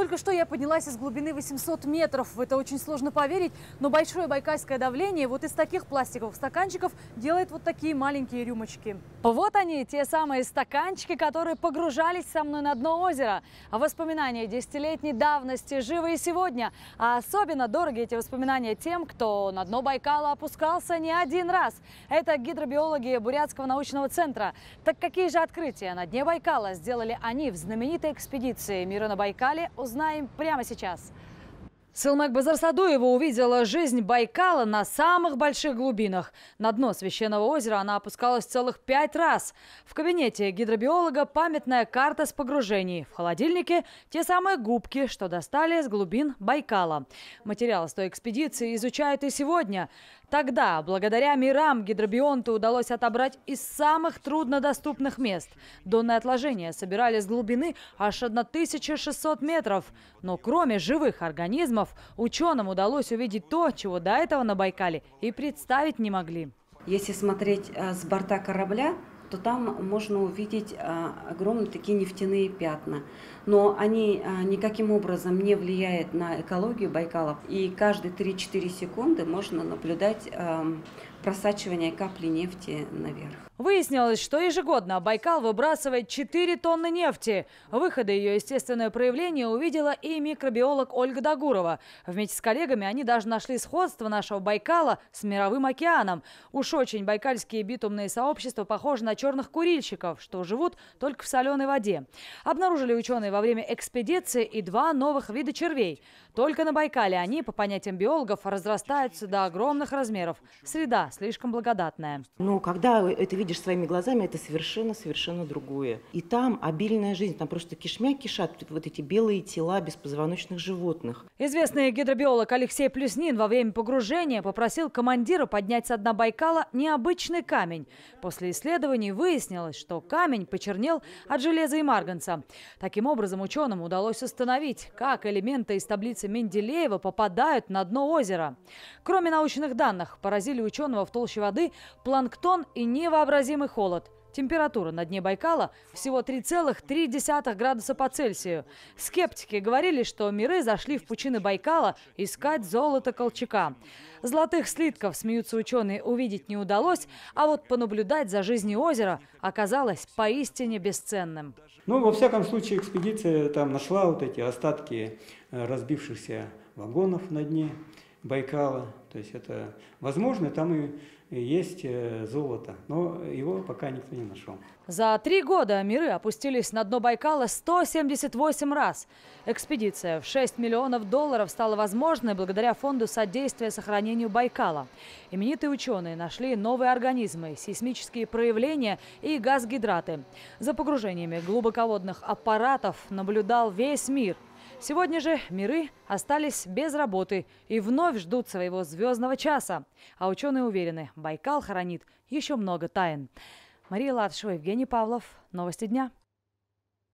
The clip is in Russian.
только что я поднялась из глубины 800 метров. В это очень сложно поверить, но большое байкальское давление вот из таких пластиковых стаканчиков делает вот такие маленькие рюмочки. Вот они, те самые стаканчики, которые погружались со мной на дно озера. Воспоминания десятилетней давности живы и сегодня. А особенно дороги эти воспоминания тем, кто на дно Байкала опускался не один раз. Это гидробиологи Бурятского научного центра. Так какие же открытия на дне Байкала сделали они в знаменитой экспедиции «Мира на Байкале» узнаем прямо сейчас. Силмек Базарсадуева увидела жизнь Байкала на самых больших глубинах. На дно священного озера она опускалась целых пять раз. В кабинете гидробиолога памятная карта с погружений. В холодильнике те самые губки, что достали с глубин Байкала. Материал с той экспедиции изучают и сегодня. Тогда, благодаря мирам, гидробионты удалось отобрать из самых труднодоступных мест. Донные отложения собирали с глубины аж 1600 метров. Но кроме живых организмов, ученым удалось увидеть то, чего до этого на Байкале и представить не могли. Если смотреть э, с борта корабля, то там можно увидеть а, огромные такие нефтяные пятна. Но они а, никаким образом не влияют на экологию Байкала. И каждые 3-4 секунды можно наблюдать а, просачивание капли нефти наверх. Выяснилось, что ежегодно Байкал выбрасывает 4 тонны нефти. Выходы ее естественное проявление увидела и микробиолог Ольга Дагурова. Вместе с коллегами они даже нашли сходство нашего Байкала с Мировым океаном. Уж очень байкальские битумные сообщества похожи на черных курильщиков, что живут только в соленой воде. Обнаружили ученые во время экспедиции и два новых вида червей. Только на Байкале они, по понятиям биологов, разрастаются до огромных размеров. Среда слишком благодатная. Ну, когда это видишь своими глазами, это совершенно-совершенно другое. И там обильная жизнь, там просто кишмя кишат вот эти белые тела беспозвоночных животных. Известный гидробиолог Алексей Плюснин во время погружения попросил командира поднять с дна Байкала необычный камень. После исследований исследований выяснилось, что камень почернел от железа и марганца. Таким образом, ученым удалось установить, как элементы из таблицы Менделеева попадают на дно озера. Кроме научных данных, поразили ученого в толще воды планктон и невообразимый холод – Температура на дне Байкала всего 3,3 градуса по Цельсию. Скептики говорили, что миры зашли в пучины Байкала искать золото Колчака. Золотых слитков, смеются ученые, увидеть не удалось, а вот понаблюдать за жизнью озера оказалось поистине бесценным. Ну, во всяком случае, экспедиция там нашла вот эти остатки э, разбившихся вагонов на дне. Байкала. То есть это, возможно, там и есть э, золото, но его пока никто не нашел. За три года миры опустились на дно Байкала 178 раз. Экспедиция в 6 миллионов долларов стала возможной благодаря фонду содействия сохранению Байкала. Именитые ученые нашли новые организмы, сейсмические проявления и газ гидраты. За погружениями глубоководных аппаратов наблюдал весь мир – Сегодня же миры остались без работы и вновь ждут своего звездного часа. А ученые уверены, Байкал хранит еще много тайн. Мария Латышева, Евгений Павлов. Новости дня.